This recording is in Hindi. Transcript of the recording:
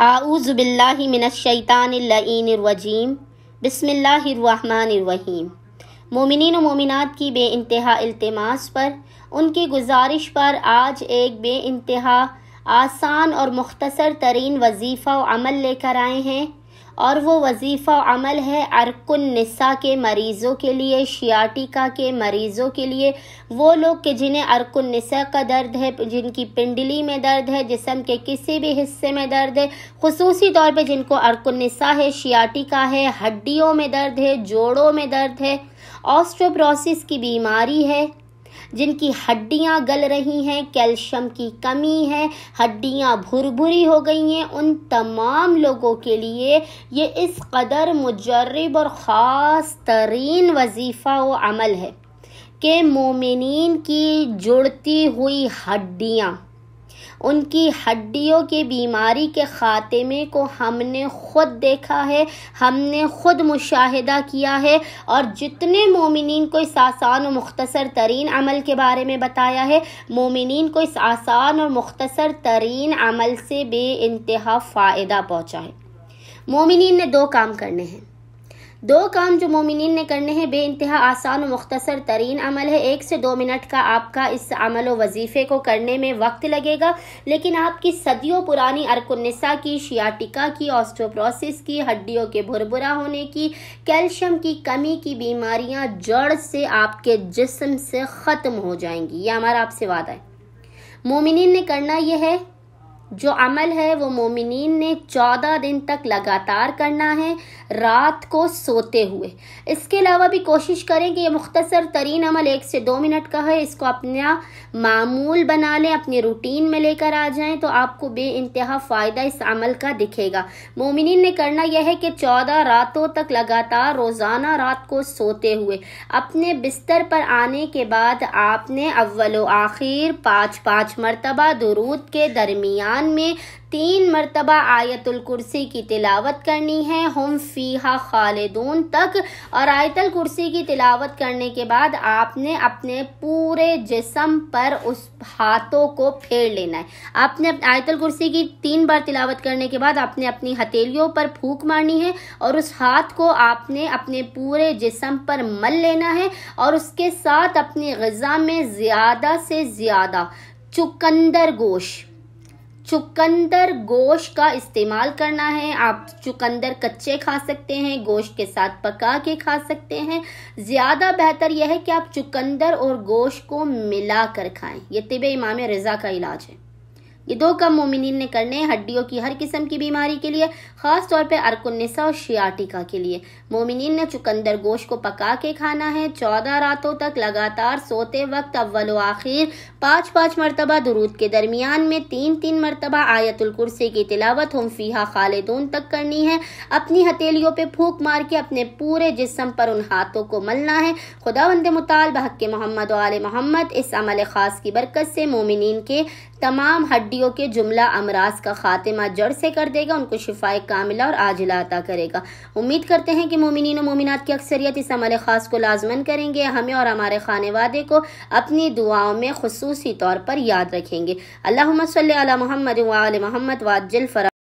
आऊज़बिल्लाशैतानरजीम बसमीम मोमिन मोमिनत की बे इंतहा अल्तमास पर उनकी गुजारिश पर आज एक बे आसान और मुख्तसर तरीन वजीफ़ा अमल लेकर आए हैं और वो वजीफ़ा अमल है अरकुन नसा के मरीज़ों के लिए शियाटिका के मरीज़ों के लिए वो लोग के जिन्हें अरकुन नसा का दर्द है जिनकी पिंडली में दर्द है जिसम के किसी भी हिस्से में दर्द है खसूसी तौर पे जिनको अरकुन नसा है शियाटिका है हड्डियों में दर्द है जोड़ों में दर्द है ऑस्ट्रोप्रोसिस की बीमारी है जिनकी हड्डियां गल रही हैं कैल्शियम की कमी है हड्डियां भुरभुरी हो गई हैं उन तमाम लोगों के लिए ये इस कदर मुजरब और ख़ास तरीन वजीफ़ा व अमल है कि मोमिन की जुड़ती हुई हड्डियाँ उनकी हड्डियों की बीमारी के ख़ात्मे को हमने खुद देखा है हमने खुद मुशाहिदा किया है और जितने मोमिन को इस आसान और मुख्तसर तरीन अमल के बारे में बताया है मोमिन को इस आसान और मुख्तसर तरीन अमल से बे फ़ायदा पहुँचा है मोमिन ने दो काम करने हैं दो काम जो मोमिन ने करने हैं बे इंतहा आसान और मुख्तसर तरीन अमल है एक से दो मिनट का आपका इस अमल व वजीफ़े को करने में वक्त लगेगा लेकिन आपकी सदियों पुरानी अरकुन्नसा की शियाटिका की ऑस्टोप्रोसिस की हड्डियों के भुरभुरा होने की कैल्शियम की कमी की बीमारियां जड़ से आपके जिसम से ख़त्म हो जाएंगी यह हमारा आपसे वादा है मोमिन ने करना यह है जो अमल है वो मोमिन ने चौदह दिन तक लगातार करना है रात को सोते हुए इसके अलावा भी कोशिश करें कि ये मुख्तसर तरीन अमल एक से दो मिनट का है इसको अपना मामूल बना लें अपने रूटीन में लेकर आ जाएं तो आपको बे इंतहा फ़ायदा इस अमल का दिखेगा मोमिन ने करना यह है कि चौदह रातों तक लगातार रोज़ाना रात को सोते हुए अपने बिस्तर पर आने के बाद आपने अव्वल आखिर पाँच पाँच मरतबा दरूद के दरमियान रमज़ान में तीन मरतबा आयतुल कुर्सी की तिलावत करनी है हम फ़ीहा खालिदून तक और आयतुल कुर्सी की तिलावत करने के बाद आपने अपने पूरे जिसम पर उस हाथों को फेर लेना है आपने आयतुल कुर्सी की तीन बार तिलावत करने के बाद आपने अपनी हथेलियों पर फूक मारनी है और उस हाथ को आपने अपने पूरे जिसम पर मल लेना है और उसके साथ अपनी गज़ा में ज़्यादा से ज़्यादा चुकंदर गोश चुकंदर गोश का इस्तेमाल करना है आप चुकंदर कच्चे खा सकते हैं गोश के साथ पका के खा सकते हैं ज़्यादा बेहतर यह है कि आप चुकंदर और गोश को मिला कर खाएं ये तिब इमाम रज़ा का इलाज है ये दो कम मोमिन ने करने हैं हड्डियों की हर किस्म की बीमारी के लिए खास तौर पे अरकुन्नसा और शियाटिका के लिए मोमिन ने चुकंदर गोश्त को पका के खाना है चौदह रातों तक लगातार सोते वक्त अव्वल आखिर पाँच पाँच मरतबा दरूद के दरमियान में तीन तीन मरतबा आयतुल कुर्सी की तिलावत हम फीहा खालिदून तक करनी है अपनी हथेलियों पर फूक मार के अपने पूरे जिसम पर उन हाथों को मलना है खुदा बंद मुताल हक मोहम्मद वाल मोहम्मद इस अमल ख़ास की बरकत से मोमिन के तमाम हड्डी हड्डियों के जुमला अमराज का खात्मा जड़ से कर देगा उनको शिफाए कामिला और आजिला अता करेगा उम्मीद करते हैं कि मोमिन मोमिनत की अक्सरियत इस अमल ख़ास को लाजमन करेंगे हमें और हमारे खाने वादे को अपनी दुआओं में खसूसी तौर पर याद रखेंगे अल्लाह सल महमद महमद वाजिल फरा